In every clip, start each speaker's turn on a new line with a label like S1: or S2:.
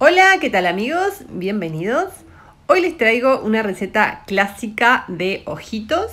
S1: Hola, ¿qué tal amigos? Bienvenidos. Hoy les traigo una receta clásica de ojitos,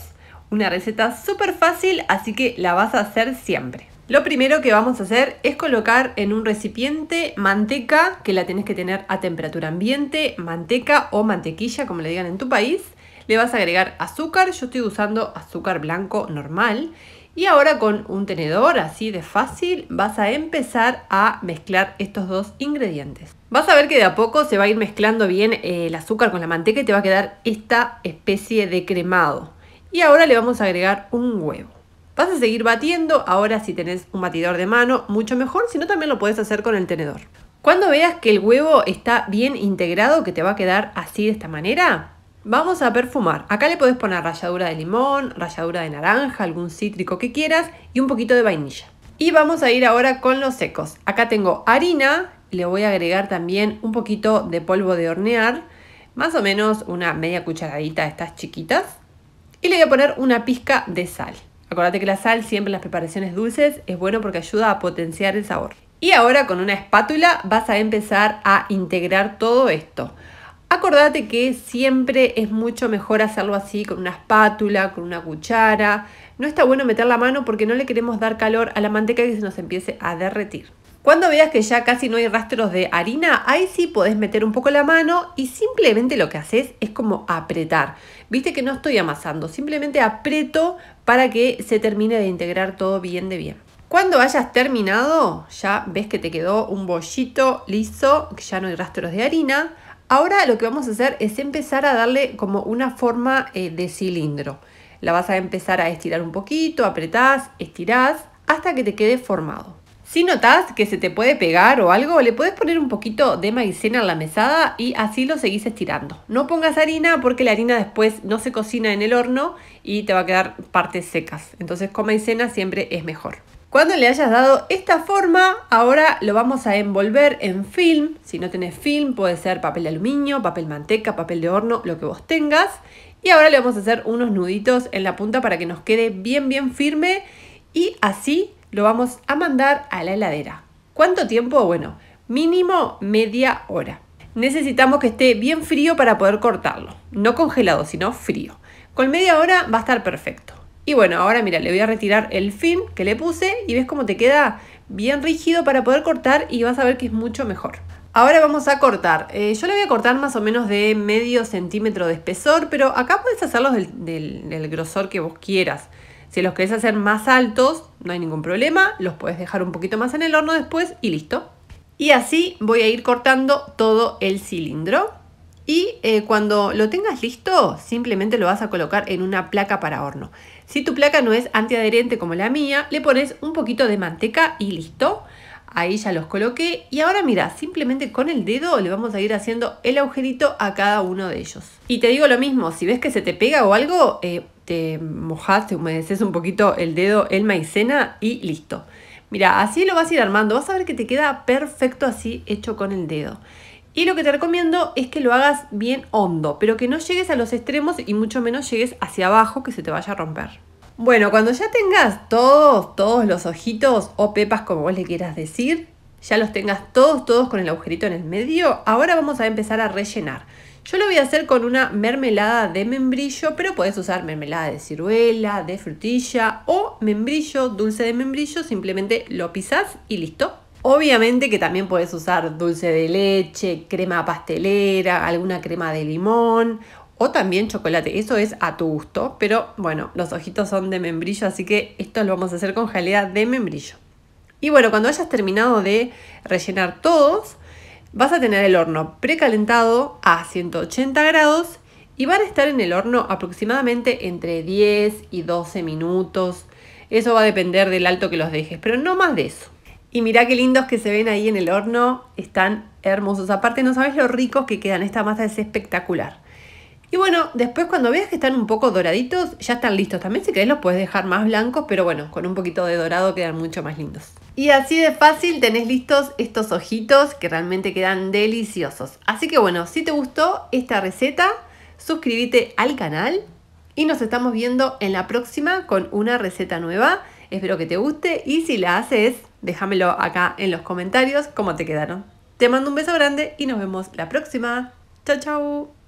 S1: una receta súper fácil, así que la vas a hacer siempre. Lo primero que vamos a hacer es colocar en un recipiente manteca, que la tienes que tener a temperatura ambiente, manteca o mantequilla, como le digan en tu país. Le vas a agregar azúcar, yo estoy usando azúcar blanco normal y ahora con un tenedor así de fácil vas a empezar a mezclar estos dos ingredientes. Vas a ver que de a poco se va a ir mezclando bien eh, el azúcar con la manteca y te va a quedar esta especie de cremado. Y ahora le vamos a agregar un huevo. Vas a seguir batiendo, ahora si tenés un batidor de mano, mucho mejor, si no también lo puedes hacer con el tenedor. Cuando veas que el huevo está bien integrado, que te va a quedar así de esta manera, Vamos a perfumar. Acá le podés poner ralladura de limón, ralladura de naranja, algún cítrico que quieras y un poquito de vainilla. Y vamos a ir ahora con los secos. Acá tengo harina, le voy a agregar también un poquito de polvo de hornear, más o menos una media cucharadita de estas chiquitas. Y le voy a poner una pizca de sal. Acordate que la sal siempre en las preparaciones dulces es bueno porque ayuda a potenciar el sabor. Y ahora con una espátula vas a empezar a integrar todo esto. Acordate que siempre es mucho mejor hacerlo así, con una espátula, con una cuchara. No está bueno meter la mano porque no le queremos dar calor a la manteca y se nos empiece a derretir. Cuando veas que ya casi no hay rastros de harina, ahí sí podés meter un poco la mano y simplemente lo que haces es como apretar. Viste que no estoy amasando, simplemente aprieto para que se termine de integrar todo bien de bien. Cuando hayas terminado, ya ves que te quedó un bollito liso, que ya no hay rastros de harina. Ahora lo que vamos a hacer es empezar a darle como una forma eh, de cilindro. La vas a empezar a estirar un poquito, apretás, estirás hasta que te quede formado. Si notas que se te puede pegar o algo, le puedes poner un poquito de maicena en la mesada y así lo seguís estirando. No pongas harina porque la harina después no se cocina en el horno y te va a quedar partes secas. Entonces con maicena siempre es mejor. Cuando le hayas dado esta forma, ahora lo vamos a envolver en film. Si no tenés film, puede ser papel de aluminio, papel manteca, papel de horno, lo que vos tengas. Y ahora le vamos a hacer unos nuditos en la punta para que nos quede bien, bien firme. Y así lo vamos a mandar a la heladera. ¿Cuánto tiempo? Bueno, mínimo media hora. Necesitamos que esté bien frío para poder cortarlo. No congelado, sino frío. Con media hora va a estar perfecto. Y bueno, ahora mira, le voy a retirar el fin que le puse y ves cómo te queda bien rígido para poder cortar y vas a ver que es mucho mejor. Ahora vamos a cortar. Eh, yo le voy a cortar más o menos de medio centímetro de espesor, pero acá puedes hacerlos del, grosor que vos quieras. Si los querés hacer más altos, no hay ningún problema, los puedes dejar un poquito más en el horno después y listo. Y así voy a ir cortando todo el cilindro. Y eh, cuando lo tengas listo, simplemente lo vas a colocar en una placa para horno. Si tu placa no es antiadherente como la mía, le pones un poquito de manteca y listo. Ahí ya los coloqué y ahora mira, simplemente con el dedo le vamos a ir haciendo el agujerito a cada uno de ellos. Y te digo lo mismo, si ves que se te pega o algo, eh, te mojas, te humedeces un poquito el dedo, el maicena y listo. Mira, así lo vas a ir armando, vas a ver que te queda perfecto así hecho con el dedo. Y lo que te recomiendo es que lo hagas bien hondo, pero que no llegues a los extremos y mucho menos llegues hacia abajo que se te vaya a romper. Bueno, cuando ya tengas todos, todos los ojitos o pepas como vos le quieras decir, ya los tengas todos, todos con el agujerito en el medio, ahora vamos a empezar a rellenar. Yo lo voy a hacer con una mermelada de membrillo, pero puedes usar mermelada de ciruela, de frutilla o membrillo, dulce de membrillo, simplemente lo pisas y listo. Obviamente que también puedes usar dulce de leche, crema pastelera, alguna crema de limón o también chocolate. Eso es a tu gusto, pero bueno, los ojitos son de membrillo, así que esto lo vamos a hacer con jalea de membrillo. Y bueno, cuando hayas terminado de rellenar todos, vas a tener el horno precalentado a 180 grados y van a estar en el horno aproximadamente entre 10 y 12 minutos. Eso va a depender del alto que los dejes, pero no más de eso. Y mirá qué lindos que se ven ahí en el horno, están hermosos. Aparte no sabes lo ricos que quedan, esta masa es espectacular. Y bueno, después cuando veas que están un poco doraditos, ya están listos. También si querés los puedes dejar más blancos, pero bueno, con un poquito de dorado quedan mucho más lindos. Y así de fácil tenés listos estos ojitos que realmente quedan deliciosos. Así que bueno, si te gustó esta receta, suscríbete al canal y nos estamos viendo en la próxima con una receta nueva. Espero que te guste y si la haces, Déjamelo acá en los comentarios cómo te quedaron. Te mando un beso grande y nos vemos la próxima. Chao, chao.